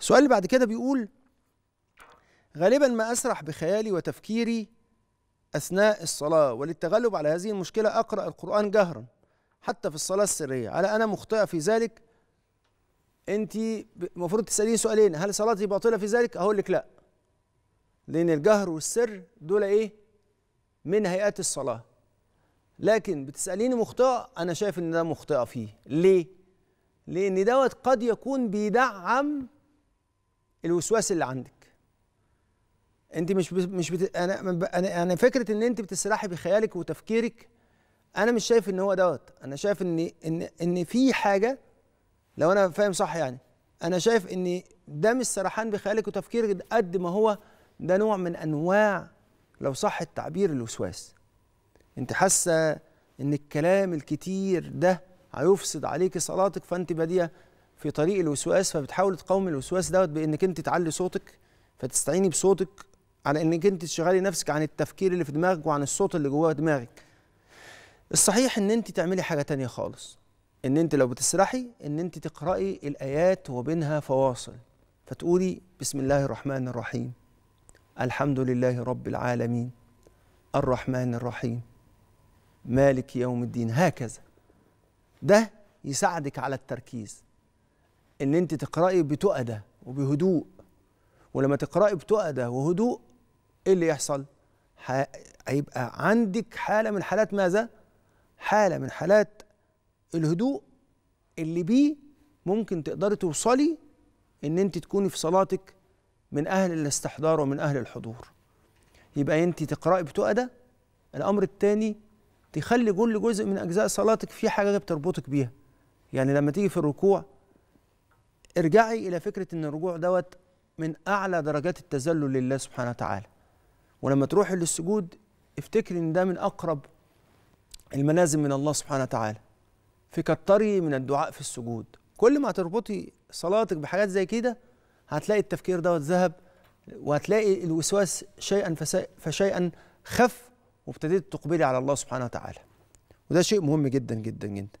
السؤال اللي بعد كده بيقول غالبا ما أسرح بخيالي وتفكيري أثناء الصلاة وللتغلب على هذه المشكلة أقرأ القرآن جهرا حتى في الصلاة السرية على أنا مخطئة في ذلك أنت المفروض تسأليني سؤالين هل صلاتي باطلة في ذلك؟ أقول لك لا لأن الجهر والسر دول إيه؟ من هيئات الصلاة لكن بتسأليني مخطئة أنا شايف إن ده مخطئة فيه ليه؟ لأن دوت قد يكون بيدعم الوسواس اللي عندك انت مش بس مش بت... انا انا انا فكره ان انت بتسرحي بخيالك وتفكيرك انا مش شايف ان هو دوت انا شايف ان ان ان في حاجه لو انا فاهم صح يعني انا شايف ان ده مش سرحان بخيالك وتفكيرك قد ما هو ده نوع من انواع لو صح التعبير الوسواس انت حاسه ان الكلام الكتير ده هيفسد عليك صلاتك فانت باديه في طريق الوسواس فبتحاول تقاوم الوسواس دوت بانك انت تعلي صوتك فتستعيني بصوتك على انك انت تشغلي نفسك عن التفكير اللي في دماغك وعن الصوت اللي جواه دماغك الصحيح ان انت تعملي حاجه تانية خالص ان انت لو بتسرحي ان انت تقراي الايات وبينها فواصل فتقولي بسم الله الرحمن الرحيم الحمد لله رب العالمين الرحمن الرحيم مالك يوم الدين هكذا ده يساعدك على التركيز ان انت تقراي بتؤده وبهدوء ولما تقراي بتؤده وهدوء ايه اللي يحصل هيبقى عندك حاله من حالات ماذا حاله من حالات الهدوء اللي بيه ممكن تقدري توصلي ان انت تكوني في صلاتك من اهل الاستحضار ومن اهل الحضور يبقى انت تقراي بتؤده الامر الثاني تخلي كل جزء من اجزاء صلاتك في حاجه بتربطك بيها يعني لما تيجي في الركوع ارجعي الى فكره ان الرجوع دوت من اعلى درجات التذلل لله سبحانه وتعالى ولما تروحي للسجود افتكري ان ده من اقرب المنازل من الله سبحانه وتعالى فكتري من الدعاء في السجود كل ما تربطي صلاتك بحاجات زي كده هتلاقي التفكير دوت ذهب وهتلاقي الوسواس شيئا فشيئا خف وابتديت تقبلي على الله سبحانه وتعالى وده شيء مهم جدا جدا جدا